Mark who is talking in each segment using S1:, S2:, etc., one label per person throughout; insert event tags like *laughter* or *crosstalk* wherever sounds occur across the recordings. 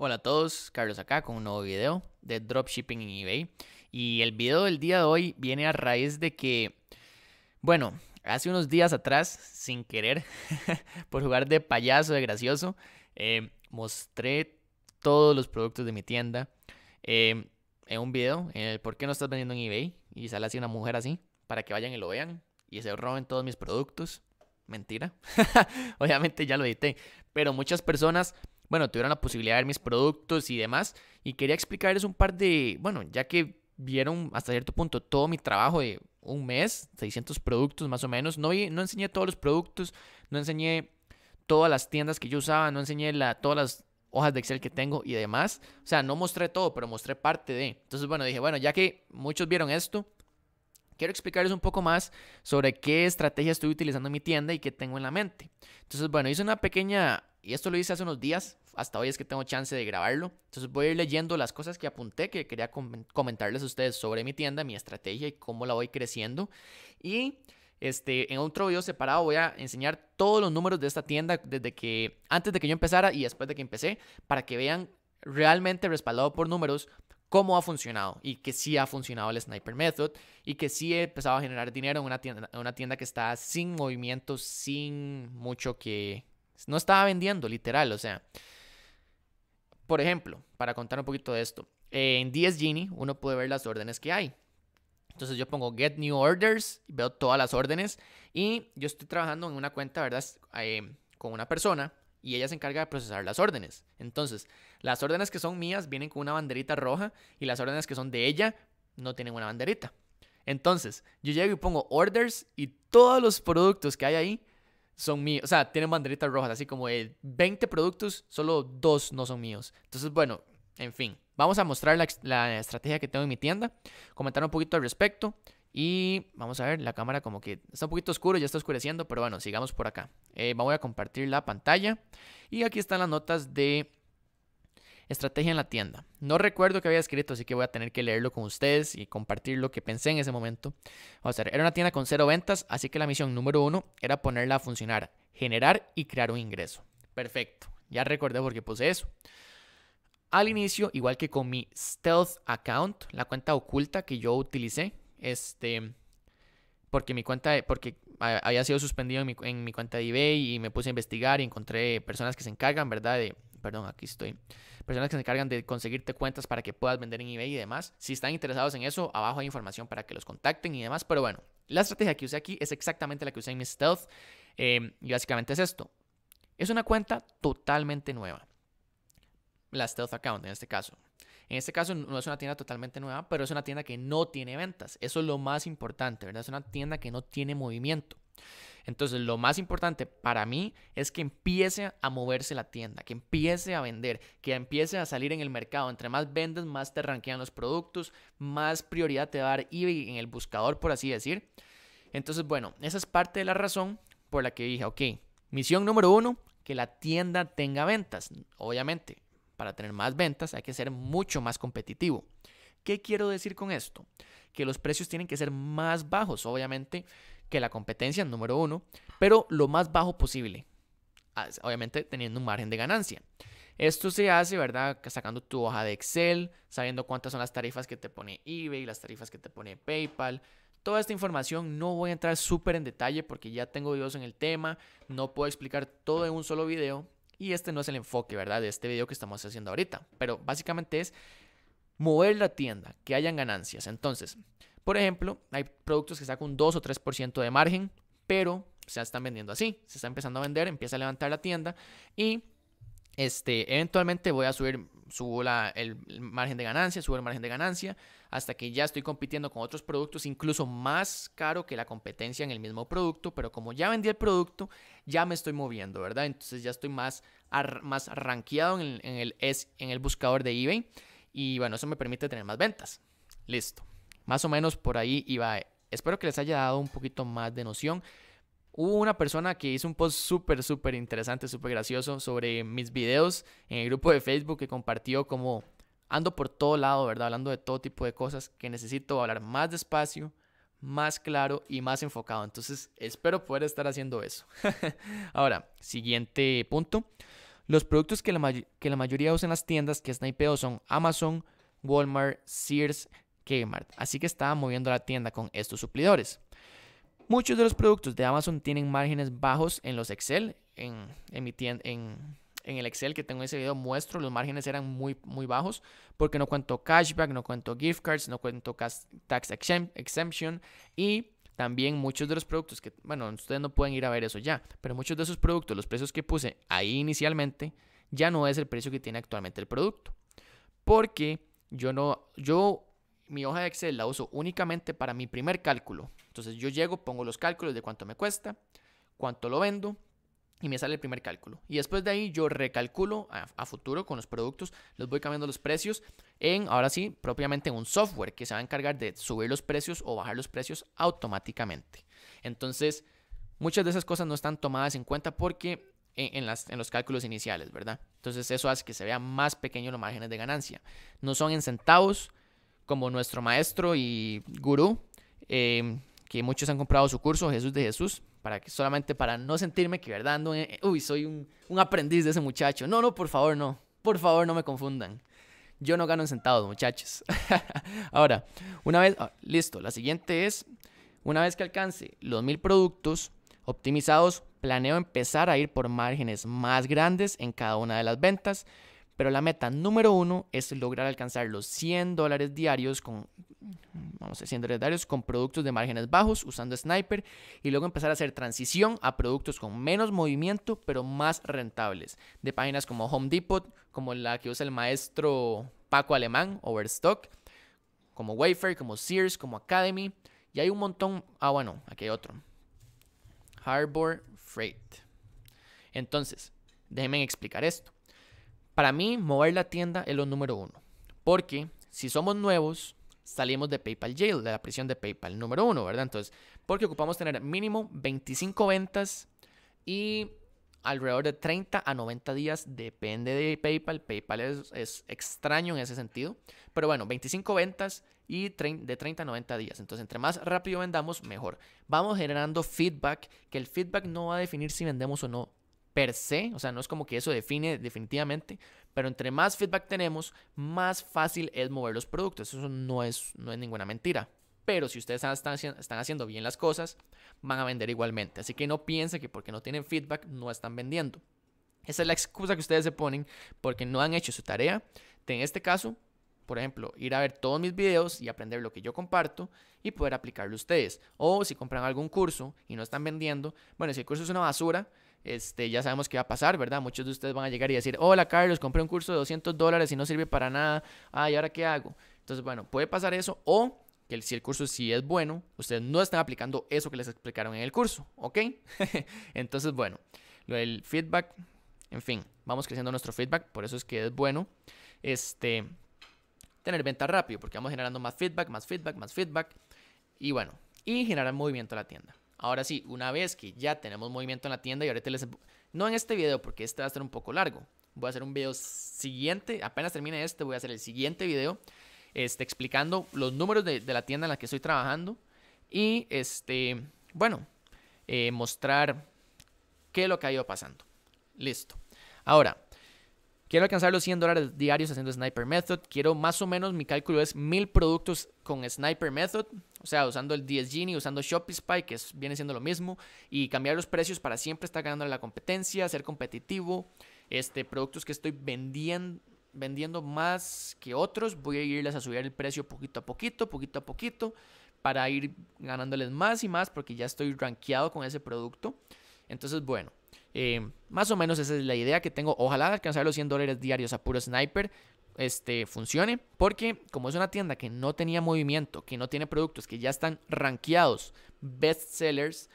S1: Hola a todos, Carlos acá con un nuevo video de dropshipping en eBay. Y el video del día de hoy viene a raíz de que, bueno, hace unos días atrás, sin querer, *laughs* por jugar de payaso, de gracioso, eh, mostré todos los productos de mi tienda eh, en un video, en el por qué no estás vendiendo en eBay. Y sale así una mujer así, para que vayan y lo vean y se roben todos mis productos. Mentira. *laughs* Obviamente ya lo edité. Pero muchas personas bueno, tuvieron la posibilidad de ver mis productos y demás. Y quería explicarles un par de, bueno, ya que vieron hasta cierto punto todo mi trabajo de un mes, 600 productos más o menos. No, no enseñé todos los productos, no enseñé todas las tiendas que yo usaba, no enseñé la, todas las hojas de Excel que tengo y demás. O sea, no mostré todo, pero mostré parte de. Entonces, bueno, dije, bueno, ya que muchos vieron esto, quiero explicarles un poco más sobre qué estrategia estoy utilizando en mi tienda y qué tengo en la mente. Entonces, bueno, hice una pequeña, y esto lo hice hace unos días, hasta hoy es que tengo chance de grabarlo. Entonces voy a ir leyendo las cosas que apunté, que quería comentarles a ustedes sobre mi tienda, mi estrategia y cómo la voy creciendo. Y este, en otro video separado voy a enseñar todos los números de esta tienda desde que, antes de que yo empezara y después de que empecé, para que vean realmente respaldado por números cómo ha funcionado y que sí ha funcionado el Sniper Method y que sí he empezado a generar dinero en una tienda, una tienda que estaba sin movimientos. sin mucho que... No estaba vendiendo, literal, o sea. Por ejemplo, para contar un poquito de esto, en 10 Genie uno puede ver las órdenes que hay. Entonces yo pongo get new orders, veo todas las órdenes y yo estoy trabajando en una cuenta, ¿verdad? Eh, con una persona y ella se encarga de procesar las órdenes. Entonces, las órdenes que son mías vienen con una banderita roja y las órdenes que son de ella no tienen una banderita. Entonces, yo llego y pongo orders y todos los productos que hay ahí son míos, o sea, tienen banderitas rojas, así como 20 productos, solo dos no son míos. Entonces, bueno, en fin, vamos a mostrar la, estrategia que tengo en mi tienda, comentar un poquito al respecto y vamos a ver, la cámara como que está un poquito oscuro, ya está oscureciendo, pero bueno, sigamos por acá. Eh, voy a compartir la pantalla y aquí están las notas de Estrategia en la tienda. No recuerdo que había escrito, así que voy a tener que leerlo con ustedes y compartir lo que pensé en ese momento. Vamos a hacer era una tienda con cero ventas, así que la misión número uno era ponerla a funcionar, generar y crear un ingreso. Perfecto, ya recordé por qué puse eso. Al inicio, igual que con mi stealth account, la cuenta oculta que yo utilicé, este, porque mi cuenta, porque había sido suspendido en mi, en mi, cuenta de eBay y me puse a investigar y encontré personas que se encargan, ¿verdad? De, perdón, aquí estoy, personas que se encargan de conseguirte cuentas para que puedas vender en eBay y demás. Si están interesados en eso, abajo hay información para que los contacten y demás. Pero bueno, la estrategia que usé aquí es exactamente la que usé en mi Stealth. Em, y básicamente es esto. Es una cuenta totalmente nueva. La Stealth Account en este caso. En este caso no es una tienda totalmente nueva, pero es una tienda que no tiene ventas. Eso es lo más importante, ¿verdad? Es una tienda que no tiene movimiento. Entonces, lo más importante para mí es que empiece a moverse la tienda, que empiece a vender, que empiece a salir en el mercado. Entre más vendes, más te ranquean los productos, más prioridad te va a dar eBay en el buscador, por así decir. Entonces, bueno, esa es parte de la razón por la que dije, ok, misión número uno, que la tienda tenga ventas. Obviamente, para tener más ventas hay que ser mucho más competitivo. ¿Qué quiero decir con esto? Que los precios tienen que ser más bajos, obviamente que la competencia, número uno, pero lo más bajo posible, ah, obviamente teniendo un margen de ganancia. Esto se hace, ¿verdad? Sacando tu hoja de Excel, sabiendo cuántas son las tarifas que te pone eBay, las tarifas que te pone PayPal. Toda esta información no voy a entrar súper en detalle porque ya tengo videos en el tema, no puedo explicar todo en un solo video y este no es el enfoque, ¿verdad? De este video que estamos haciendo ahorita. Pero básicamente es mover la tienda, que hayan ganancias. Entonces, por ejemplo, hay productos que sacan un 2 o 3% de margen, pero se están vendiendo así, se está empezando a vender, empieza a levantar la tienda y este, eventualmente voy a subir, subo la, el, margen de ganancia, subo el margen de ganancia, hasta que ya estoy compitiendo con otros productos, incluso más caro que la competencia en el mismo producto, pero como ya vendí el producto, ya me estoy moviendo, ¿verdad? Entonces ya estoy más, más rankeado en el, en, en el buscador de eBay y bueno, eso me permite tener más ventas. Listo. Más o menos por ahí iba. Espero que les haya dado un poquito más de noción. Hubo una persona que hizo un post súper, súper interesante, súper gracioso sobre mis videos en el grupo de Facebook que compartió como ando por todo lado, ¿verdad? Hablando de todo tipo de cosas que necesito hablar más despacio, más claro y más enfocado. Entonces, espero poder estar haciendo eso. *laughs* Ahora, siguiente punto. Los productos que la, que la mayoría usan en las tiendas que snipeo son Amazon, Walmart, Sears, Kmart, así que estaba moviendo la tienda con estos suplidores. Muchos de los productos de Amazon tienen márgenes bajos en los Excel, en, el Excel que tengo en ese video muestro, los márgenes eran muy, muy bajos porque no cuento cashback, no cuento gift cards, no cuento tax exemption y también muchos de los productos que, bueno, ustedes no pueden ir a ver eso ya, pero muchos de esos productos, los precios que puse ahí inicialmente, ya no es el precio que tiene actualmente el producto. Porque yo no, yo mi hoja de Excel la uso únicamente para mi primer cálculo. Entonces yo llego, pongo los cálculos de cuánto me cuesta, cuánto lo vendo y me sale el primer cálculo. Y después de ahí yo recalculo a, futuro con los productos, los voy cambiando los precios en, ahora sí, propiamente en un software que se va a encargar de subir los precios o bajar los precios automáticamente. Entonces, muchas de esas cosas no están tomadas en cuenta porque e, en, las, en, los cálculos iniciales, ¿verdad? Entonces eso hace que se vean más pequeños los márgenes de ganancia. No son en centavos, como nuestro maestro y gurú, em, que muchos han comprado su curso, Jesús de Jesús, para que, solamente para no sentirme que, ¿verdad? Ando eh, eh, uy, soy un, aprendiz de ese muchacho. No, no, por favor, no. Por favor, no me confundan. Yo no gano en centavos, muchachos. *laughs* Ahora, una vez, ah, listo, la siguiente es, una vez que alcance los mil productos optimizados, planeo empezar a ir por márgenes más grandes en cada una de las ventas pero la meta número uno es lograr alcanzar los 100 dólares diarios con, 100 con productos de márgenes bajos usando Sniper y luego empezar a hacer transición a productos con menos movimiento pero más rentables, de páginas como Home Depot, como la que usa el maestro Paco Alemán, Overstock, como Wayfair, como Sears, como Academy. Y hay un montón. Ah, bueno, aquí hay otro. Harbor Freight. Entonces, déjenme explicar esto. Para mí, mover la tienda es lo número uno. Porque si somos nuevos, salimos de PayPal Jail, de la prisión de PayPal número uno, ¿verdad? Entonces, porque ocupamos tener mínimo 25 ventas y alrededor de 30 a 90 días, depende de PayPal. PayPal es, extraño en ese sentido, pero bueno, 25 ventas y de 30 a 90 días. Entonces, entre más rápido vendamos, mejor. Vamos generando feedback, que el feedback no va a definir si vendemos o no per se, o sea, no es como que eso define definitivamente, pero entre más feedback tenemos, más fácil es mover los productos. Eso no es, no es ninguna mentira. Pero si ustedes están, haciendo bien las cosas, van a vender igualmente. Así que no piensen que porque no tienen feedback no están vendiendo. Esa es la excusa que ustedes se ponen porque no han hecho su tarea. En este caso, por ejemplo, ir a ver todos mis videos y aprender lo que yo comparto y poder aplicarlo ustedes. O si compran algún curso y no están vendiendo, bueno, si el curso es una basura, este, ya sabemos qué va a pasar, ¿verdad? Muchos de ustedes van a llegar y decir, hola Carlos, compré un curso de 200 dólares y no sirve para nada. Ah, ¿y ahora qué hago? Entonces, bueno, puede pasar eso o que si el curso sí es bueno, ustedes no están aplicando eso que les explicaron en el curso, ¿ok? *laughs* Entonces, bueno, el feedback, en fin, vamos creciendo nuestro feedback, por eso es que es bueno. Este, tener venta rápido, porque vamos generando más feedback, más feedback, más feedback. Y bueno, y generar movimiento a la tienda. Ahora sí, una vez que ya tenemos movimiento en la tienda y ahorita les... No en este video porque este va a ser un poco largo. Voy a hacer un video siguiente, apenas termine este, voy a hacer el siguiente video este, explicando los números de, la tienda en la que estoy trabajando y, este, bueno, eh, mostrar qué es lo que ha ido pasando. Listo. Ahora, Quiero alcanzar los 100 dólares diarios haciendo Sniper Method. Quiero más o menos, mi cálculo es 1000 productos con Sniper Method. O sea, usando el 10 Genie, usando Shopify, que viene siendo lo mismo. Y cambiar los precios para siempre estar ganando la competencia, ser competitivo. Este, productos que estoy vendiendo, vendiendo más que otros. Voy a irles a subir el precio poquito a poquito, poquito a poquito. Para ir ganándoles más y más porque ya estoy rankeado con ese producto. Entonces, bueno. Eh, más o menos esa es la idea que tengo. Ojalá alcanzar los 100 dólares diarios a puro sniper este, funcione. Porque como es una tienda que no tenía movimiento, que no tiene productos, que ya están rankeados, best sellers,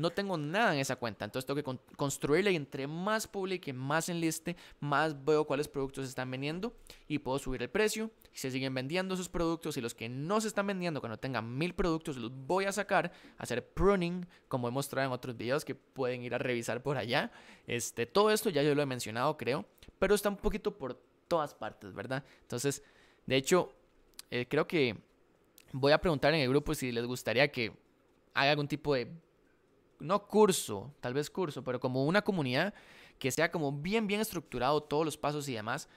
S1: no tengo nada en esa cuenta. Entonces tengo que construirle. construirla y entre más publique, más enliste, más veo cuáles productos están vendiendo y puedo subir el precio. Si se siguen vendiendo esos productos y los que no se están vendiendo, cuando tengan mil productos, los voy a sacar, hacer pruning, como he mostrado en otros videos que pueden ir a revisar por allá. Este, todo esto ya yo lo he mencionado, creo, pero está un poquito por todas partes, ¿verdad? Entonces, de hecho, eh, creo que voy a preguntar en el grupo si les gustaría que haga algún tipo de no curso, tal vez curso, pero como una comunidad que sea como bien, bien estructurado todos los pasos y demás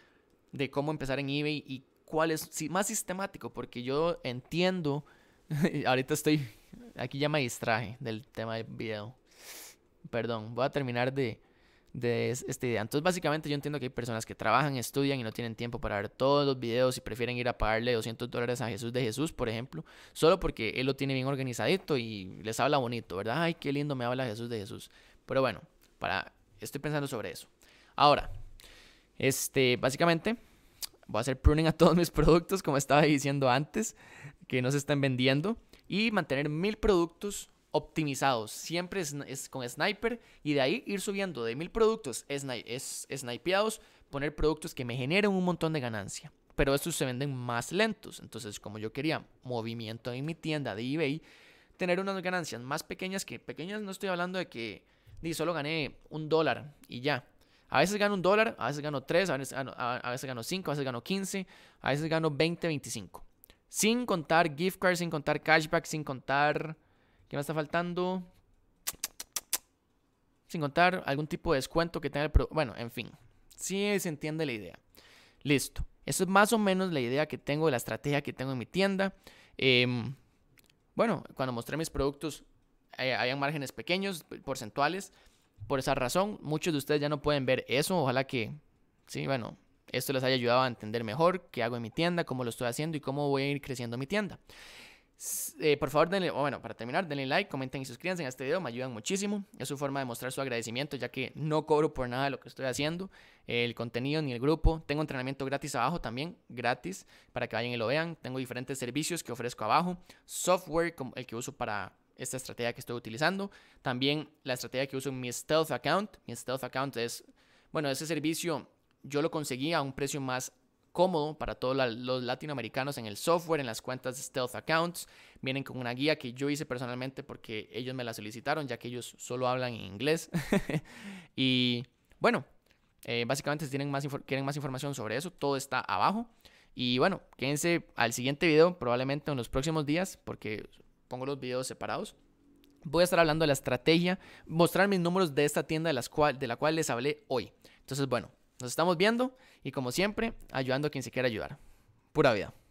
S1: de cómo empezar en eBay y cuál es más sistemático, porque yo entiendo, *laughs* ahorita estoy, aquí ya me distraje del tema del video, perdón, voy a terminar de, de esta idea. Entonces, básicamente yo entiendo que hay personas que trabajan, estudian y no tienen tiempo para ver todos los videos y prefieren ir a pagarle 200 dólares a Jesús de Jesús, por ejemplo, solo porque él lo tiene bien organizadito y les habla bonito, ¿verdad? Ay, qué lindo me habla Jesús de Jesús. Pero bueno, para estoy pensando sobre eso. Ahora, este, básicamente voy a hacer pruning a todos mis *laughs* productos como estaba diciendo antes, que no se están vendiendo y mantener mil productos optimizados. Siempre es, con sniper y de ahí ir subiendo de mil productos es, snipeados, poner productos que me generen un montón de ganancia. Pero estos se venden más lentos. Entonces, como yo quería movimiento en mi tienda de eBay, tener unas ganancias más pequeñas que pequeñas, no estoy hablando de que ni solo gané un dólar y ya. A veces gano un dólar, a veces gano tres, a veces gano, a, veces gano cinco, a veces gano quince, a veces gano veinte, veinticinco. Sin contar gift cards, sin contar cashback, sin contar ¿Qué me está faltando? Sin contar algún tipo de descuento que tenga el producto. Bueno, en fin. Sí se entiende la idea. Listo. Eso es más o menos la idea que tengo, la estrategia que tengo en mi tienda. Em, bueno, cuando mostré mis productos, hay márgenes pequeños, porcentuales. Por esa razón, muchos de ustedes ya no pueden ver eso. Ojalá que, sí, bueno, esto les haya ayudado a entender mejor qué hago en mi tienda, cómo lo estoy haciendo y cómo voy a ir creciendo mi tienda. Eh, por favor, denle, bueno, para terminar, denle like, comenten y suscríbanse a este video, me ayudan muchísimo. Es su forma de mostrar su agradecimiento, ya que no cobro por nada de lo que estoy haciendo, el contenido ni el grupo. Tengo entrenamiento gratis abajo también, gratis, para que vayan y lo vean. Tengo diferentes servicios que ofrezco abajo, software como el que uso para esta estrategia que estoy utilizando. También la estrategia que uso en mi Stealth Account. Mi Stealth Account es, bueno, ese servicio yo lo conseguí a un precio más cómodo para todos los latinoamericanos en el software, en las cuentas de Stealth Accounts. Vienen con una guía que yo hice personalmente porque ellos me la solicitaron, ya que ellos solo hablan inglés. *laughs* y bueno, eh, básicamente si tienen más quieren más información sobre eso, todo está abajo. Y bueno, quédense al siguiente video, probablemente en los próximos días, porque pongo los videos separados. Voy a estar hablando de la estrategia, mostrar mis números de esta tienda de, cual, de la cual les hablé hoy. Entonces, bueno, nos estamos viendo y como siempre, ayudando a quien se quiera ayudar. Pura vida.